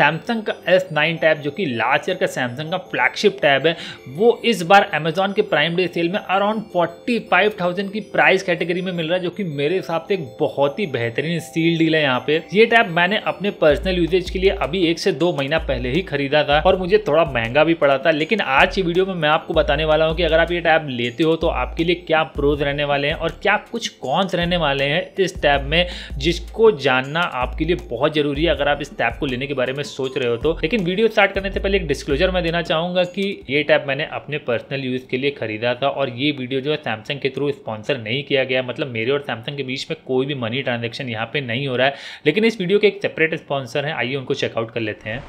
Samsung का S nine tab जो कि लास्ट ईयर का सैमसंग का फ्लैगशिप टैब है वो इस बार अमेजोन के प्राइम डे सेल में अराउंड फोर्टी फाइव थाउजेंड की प्राइस कैटेगरी में मिल रहा है जो कि मेरे हिसाब से एक बहुत ही बेहतरीन सील डील है यहाँ पे ये टैब मैंने अपने पर्सनल यूजेज के लिए अभी एक से दो महीना पहले ही खरीदा था और मुझे थोड़ा महंगा भी पड़ा था लेकिन आज की वीडियो में मैं आपको बताने वाला हूँ कि अगर आप ये टैब लेते हो तो आपके लिए क्या प्रोज रहने वाले हैं और क्या कुछ कॉन्स रहने वाले हैं इस टैब में जिसको जानना आपके लिए बहुत जरूरी है अगर आप इस टैब को लेने के बारे में सोच रहे हो तो लेकिन वीडियो स्टार्ट करने से पहले एक डिस्क्लोजर मैं देना चाहूंगा कि ये टैब मैंने अपने पर्सनल यूज के लिए खरीदा था और ये वीडियो जो है सैमसंग के थ्रू स्पॉन्सर नहीं किया गया मतलब मेरे और सैमसंग के बीच में कोई भी मनी ट्रांजेक्शन यहाँ पे नहीं हो रहा है लेकिन इस वीडियो के एक सेपरेट स्पॉन्सर है आइए उनको चेकआउट कर लेते हैं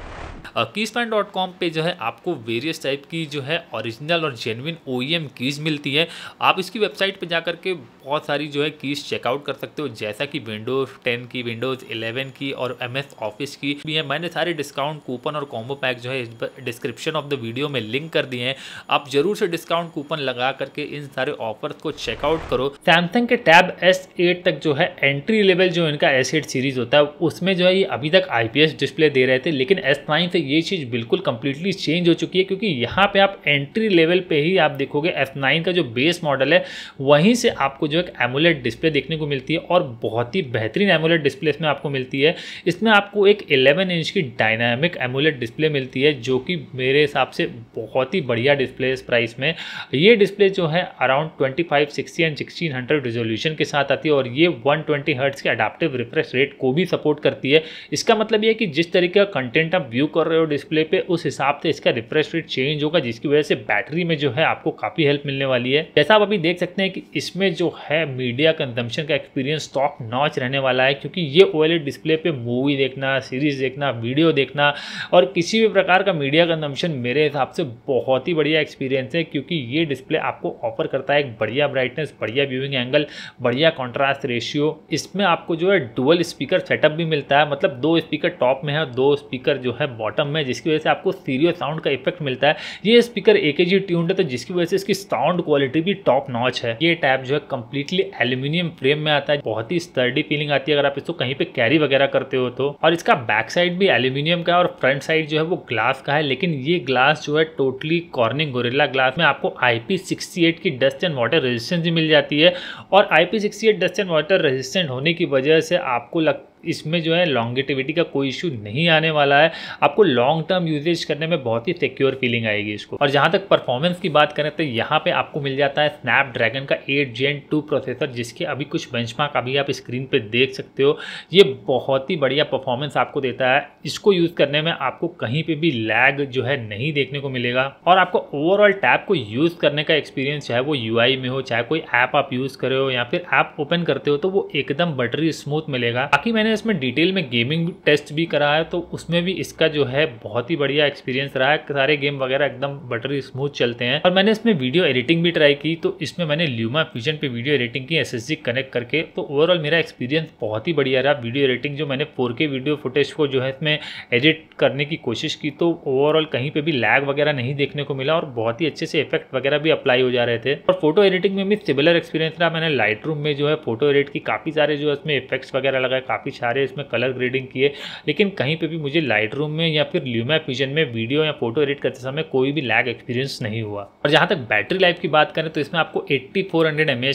कीसपैन डॉट कॉम पर जो है आपको वेरियस टाइप की जो है ओरिजिनल और जेनविन ओ कीज़ मिलती है आप इसकी वेबसाइट पर जा करके बहुत सारी जो है कीज़ चेकआउट कर सकते हो जैसा कि विंडोज़ टेन की विंडोज़ इलेवन की और एम ऑफिस की भी है मैंने सारे डिस्काउंट कूपन और कॉम्बो पैक जो है डिस्क्रिप्शन ऑफ द वीडियो में लिंक कर दिए हैं आप जरूर से डिस्काउंट कूपन लगा करके इन सारे ऑफर्स को चेकआउट करो सैमसंग के टैब एस एट तक जो है एंट्री लेवल जो इनका एस सीरीज होता है उसमें जो है ये अभी तक आई डिस्प्ले दे रहे थे लेकिन एस नाइन थे ये चीज़ बिल्कुल कम्प्लीटली चेंज हो चुकी है क्योंकि यहाँ पे आप एंट्री लेवल पे ही आप देखोगे F9 का जो बेस मॉडल है वहीं से आपको जो एक एमुलेट डिस्प्ले देखने को मिलती है और बहुत ही बेहतरीन एमुलेट डिस्प्ले इसमें आपको मिलती है इसमें आपको एक इलेवन इंच की डायनामिक एमुलेट डिस्प्ले मिलती है जो कि मेरे हिसाब से बहुत ही बढ़िया डिस्प्ले है प्राइस में ये डिस्प्ले जो है around twenty five sixty and sixteen hundred resolution के साथ आती है और ये वन ट्वेंटी हर्ट्स के अडाप्टिव रिफ्रेश रेट को भी सपोर्ट करती है इसका मतलब ये है कि जिस तरीके का कंटेंट आप व्यू कर कर रहे हो डिस्प्ले पे उस हिसाब से इसका रिफ्रेश रेट चेंज होगा जिसकी वजह से बैटरी में जो है आपको काफ़ी हेल्प मिलने वाली है जैसा आप अभी देख सकते हैं कि इसमें जो है मीडिया कंजम्पशन का एक्सपीरियंस टॉप नॉच रहने वाला है क्योंकि ये ओ डिस्प्ले पे मूवी देखना सीरीज देखना वीडियो देखना और किसी भी प्रकार का मीडिया कंजम्पशन मेरे हिसाब से बहुत ही बढ़िया एक्सपीरियंस है क्योंकि ये डिस्प्ले आपको ऑफर करता है एक बढ़िया ब्राइटनेस बढ़िया व्यूइंग एंगल बढ़िया कॉन्ट्रास्ट रेशियो इसमें आपको जो है डुअल स्पीकर सेटअप भी मिलता है मतलब दो स्पीकर टॉप में है दो स्पीकर जो है बॉटम बॉटम में जिसकी वजह से आपको सीरियो साउंड का इफेक्ट मिलता है ये स्पीकर एक ही जी ट्यून्ड है तो जिसकी वजह से इसकी साउंड क्वालिटी भी टॉप नॉच है ये टैप जो है कम्प्लीटली एल्यूमिनियम फ्रेम में आता है बहुत ही स्टर्डी फीलिंग आती है अगर आप इसको कहीं पर कैरी वगैरह करते हो तो और इसका बैक साइड भी एल्यूमिनियम का है और फ्रंट साइड जो है वो ग्लास का है लेकिन ये ग्लास जो है टोटली कॉर्निंग गोरिल्ला ग्लास में आपको IP68 की डस्ट एंड वाटर रेजिस्टेंस भी मिल जाती है और IP68 dust and water resistant होने की वजह से आपको लगता इसमें जो है लॉन्गेटिविटी का कोई इशू नहीं आने वाला है आपको लॉन्ग टर्म यूजेज करने में बहुत ही सिक्योर फीलिंग आएगी इसको और जहाँ तक परफॉर्मेंस की बात करें तो यहाँ पे आपको मिल जाता है स्नैपड्रैगन का एट जेन टू प्रोसेसर जिसके अभी कुछ मार्क अभी आप स्क्रीन पे देख सकते हो ये बहुत ही बढ़िया परफॉर्मेंस आपको देता है इसको यूज़ करने में आपको कहीं पर भी लैग जो है नहीं देखने को मिलेगा और आपको ओवरऑल टैब को यूज़ करने का एक्सपीरियंस चाहे वो यू में हो चाहे कोई ऐप आप यूज़ करे हो या फिर ऐप ओपन करते हो तो वो एकदम बटरी स्मूथ मिलेगा बाकी मैंने इसमें डिटेल में गेमिंग टेस्ट भी करा है तो उसमें भी इसका जो है बहुत ही बढ़िया एक्सपीरियंस रहा है सारे गेम वगैरह एकदम बटरी स्मूथ चलते हैं और मैंने इसमें वीडियो एडिटिंग भी ट्राई की तो इसमें मैंने ल्यूमा फ्यूजन पे वीडियो एडिटिंग की एस कनेक्ट करके तो ओवरऑल मेरा एक्सपीरियंस बहुत ही बढ़िया रहा वीडियो एडिटिंग जो मैंने फोर वीडियो फुटेज को जो है इसमें एडिट करने की कोशिश की तो ओवरऑल कहीं पर भी लैग वगैरह नहीं देखने को मिला और बहुत ही अच्छे से इफेक्ट वगैरह भी अप्लाई हो जा रहे थे और फोटो एडिटिंग में भी सिमिलर एक्सपीरियंस रहा मैंने लाइट में जो है फोटो एडिट की काफ़ी सारे जो है इसमें इफेक्ट्स वगैरह लगाए काफ़ी सारे इसमें कलर ग्रेडिंग की है लेकिन कहीं पे भी मुझे लाइट में या फिर ल्यूमा पिजन में वीडियो या फोटो एडिट करते समय कोई भी लैग एक्सपीरियंस नहीं हुआ और जहाँ तक बैटरी लाइफ की बात करें तो इसमें आपको एट्टी फोर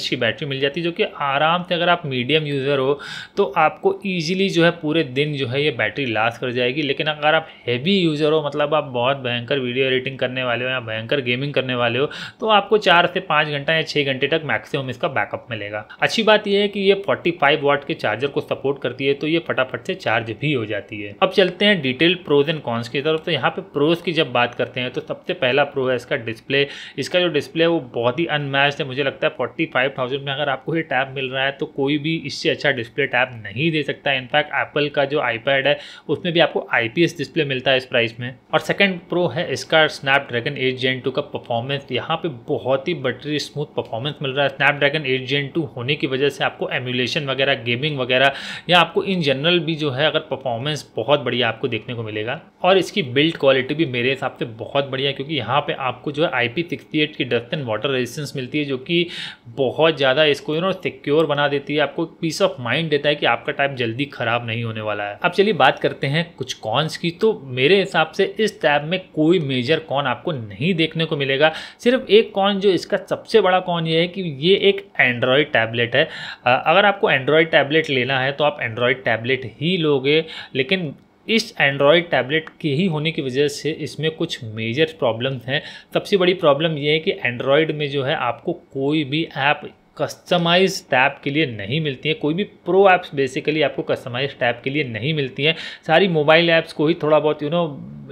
की बैटरी मिल जाती है जो कि आराम से अगर आप मीडियम यूज़र हो तो आपको ईजिली जो है पूरे दिन जो है ये बैटरी लास्ट कर जाएगी लेकिन अगर आप हैवी यूज़र हो मतलब आप बहुत भयंकर वीडियो एडिटिंग करने वाले हो या भयंकर गेमिंग करने वाले हो तो आपको चार से पाँच घंटा या छः घंटे तक मैक्सिमम इसका बैकअप मिलेगा अच्छी बात यह है कि ये फोर्टी वाट के चार्जर को सपोर्ट करती है तो ये फटाफट से चार्ज भी हो जाती है अब चलते हैं डिटेल प्रोज एंड कॉन्स की तरफ तो यहाँ पे प्रोज की जब बात करते हैं तो सबसे पहला प्रो है इसका डिस्प्ले इसका जो डिस्प्ले है वो बहुत ही अनमैच है मुझे लगता है फोर्टी में अगर आपको ये टैब मिल रहा है तो कोई भी इससे अच्छा डिस्प्ले टैब नहीं दे सकता इनफैक्ट एप्पल का जो आईपैड है उसमें भी आपको आई डिस्प्ले मिलता है इस प्राइस में और सेकेंड प्रो है इसका स्नैपड्रैगन एट जेन टू का परफॉर्मेंस यहाँ पे बहुत ही बटरी स्मूथ परफॉर्मेंस मिल रहा है स्नैपड्रैगन एट जेन टू होने की वजह से आपको एम्यूलेशन वगैरह गेमिंग वगैरह या आपको इन जनरल भी जो है अगर परफॉर्मेंस बहुत बढ़िया आपको देखने को मिलेगा और इसकी बिल्ड क्वालिटी भी मेरे हिसाब से बहुत बढ़िया है क्योंकि यहाँ पे आपको जो है आई पी की डस्ट एंड वाटर रेजिस्टेंस मिलती है जो कि बहुत ज़्यादा इसको यू नो सिक्योर बना देती है आपको पीस ऑफ माइंड देता है कि आपका टाइप जल्दी ख़राब नहीं होने वाला है अब चलिए बात करते हैं कुछ कॉन्स की तो मेरे हिसाब से इस टैब में कोई मेजर कॉन आपको नहीं देखने को मिलेगा सिर्फ एक कॉन जो इसका सबसे बड़ा कॉन ये है कि ये एक एंड्रॉयड टैबलेट है अगर आपको एंड्रॉयड टैबलेट लेना है तो आप एंड्रॉयड एंड्रॉयड टैबलेट ही लोगे लेकिन इस एंड्रॉयड टैबलेट के ही होने की वजह से इसमें कुछ मेजर प्रॉब्लम हैं सबसे बड़ी प्रॉब्लम यह है कि एंड्रॉयड में जो है आपको कोई भी ऐप कस्टमाइज टैब के लिए नहीं मिलती है कोई भी प्रो ऐप्स बेसिकली आपको कस्टमाइज टैब के लिए नहीं मिलती हैं सारी मोबाइल ऐप्स को ही थोड़ा बहुत यू नो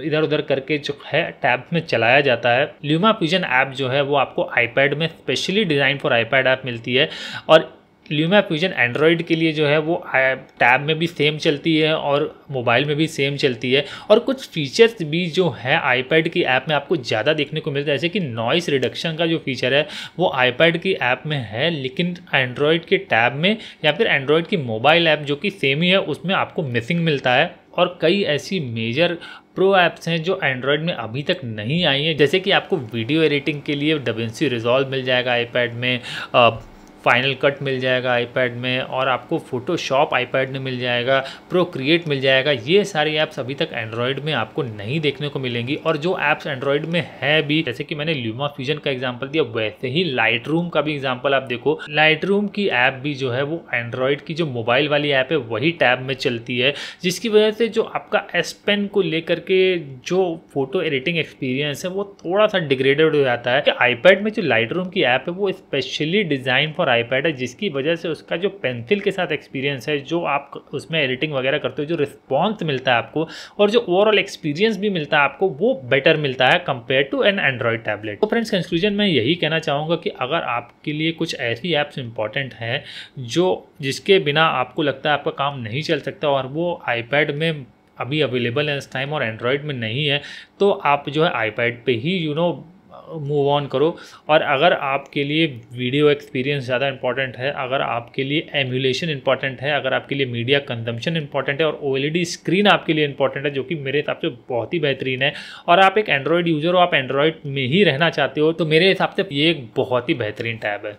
इधर उधर करके जो है टैब में चलाया जाता है ल्यूमा फ्यूजन ऐप जो है वो आपको आईपैड में specially design for iPad app मिलती है और ल्यूमा फ्यूजन एंड्रॉयड के लिए जो है वो टैब में भी सेम चलती है और मोबाइल में भी सेम चलती है और कुछ फीचर्स भी जो है आईपैड की ऐप में आपको ज़्यादा देखने को मिलता है जैसे कि नॉइस रिडक्शन का जो फीचर है वो आईपैड की ऐप में है लेकिन एंड्रॉयड के टैब में या फिर एंड्रॉयड की मोबाइल ऐप जो कि सेम ही है उसमें आपको मिसिंग मिलता है और कई ऐसी मेजर प्रो ऐप्स हैं जो एंड्रॉयड में अभी तक नहीं आई हैं जैसे कि आपको वीडियो एडिटिंग के लिए डबेंसी रिजॉल्व मिल जाएगा आईपैड में फाइनल कट मिल जाएगा आईपैड में और आपको फोटोशॉप आईपैड में मिल जाएगा प्रो क्रिएट मिल जाएगा ये सारी ऐप्स अभी तक एंड्रॉयड में आपको नहीं देखने को मिलेंगी और जो ऐप्स एंड्रॉयड में है भी जैसे कि मैंने ल्यूमा फ्यूजन का एग्जाम्पल दिया वैसे ही लाइट का भी एग्जाम्पल आप देखो लाइट की ऐप भी जो है वो एंड्रॉयड की जो मोबाइल वाली ऐप है वही टैब में चलती है जिसकी वजह से जो आपका एस पेन को लेकर के जो फोटो एडिटिंग एक्सपीरियंस है वो थोड़ा सा डिग्रेडेड हो जाता है कि आईपैड में जो लाइट की ऐप है वो स्पेशली डिजाइन फॉर आईपैड है जिसकी वजह से उसका जो पेंसिल के साथ एक्सपीरियंस है जो आप उसमें एडिटिंग वगैरह करते हो जो रिस्पॉन्स मिलता है आपको और जो ओवरऑल एक्सपीरियंस भी मिलता है आपको वो बेटर मिलता है compare to an Android tablet तो फ्रेंड्स कंक्लूजन में यही कहना चाहूँगा कि अगर आपके लिए कुछ ऐसी ऐप्स इंपॉर्टेंट हैं जो जिसके बिना आपको लगता है आपका काम नहीं चल सकता और वो आईपैड में अभी अवेलेबल है इस टाइम और एंड्रॉयड में नहीं है तो आप जो है आईपैड पे ही you you know know, move on करो और अगर आपके लिए वीडियो एक्सपीरियंस ज़्यादा इंपॉर्टेंट है अगर आपके लिए एम्यूलेशन इंपॉर्टेंट है अगर आपके लिए मीडिया कंजम्पशन इंपॉर्टेंट है और ओ स्क्रीन e आपके लिए इंपॉर्टेंट है जो कि मेरे हिसाब से बहुत ही बेहतरीन है और आप एक एंड्रॉयड यूज़र हो आप एंड्रॉयड में ही रहना चाहते हो तो मेरे हिसाब से ये एक बहुत ही बेहतरीन टैब है